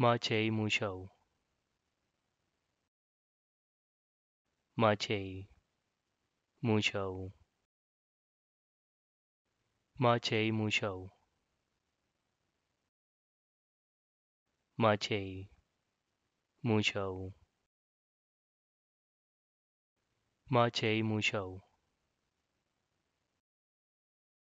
Marche mucho. Marche mucho. Marche mucho. Marche mucho. Marche mucho.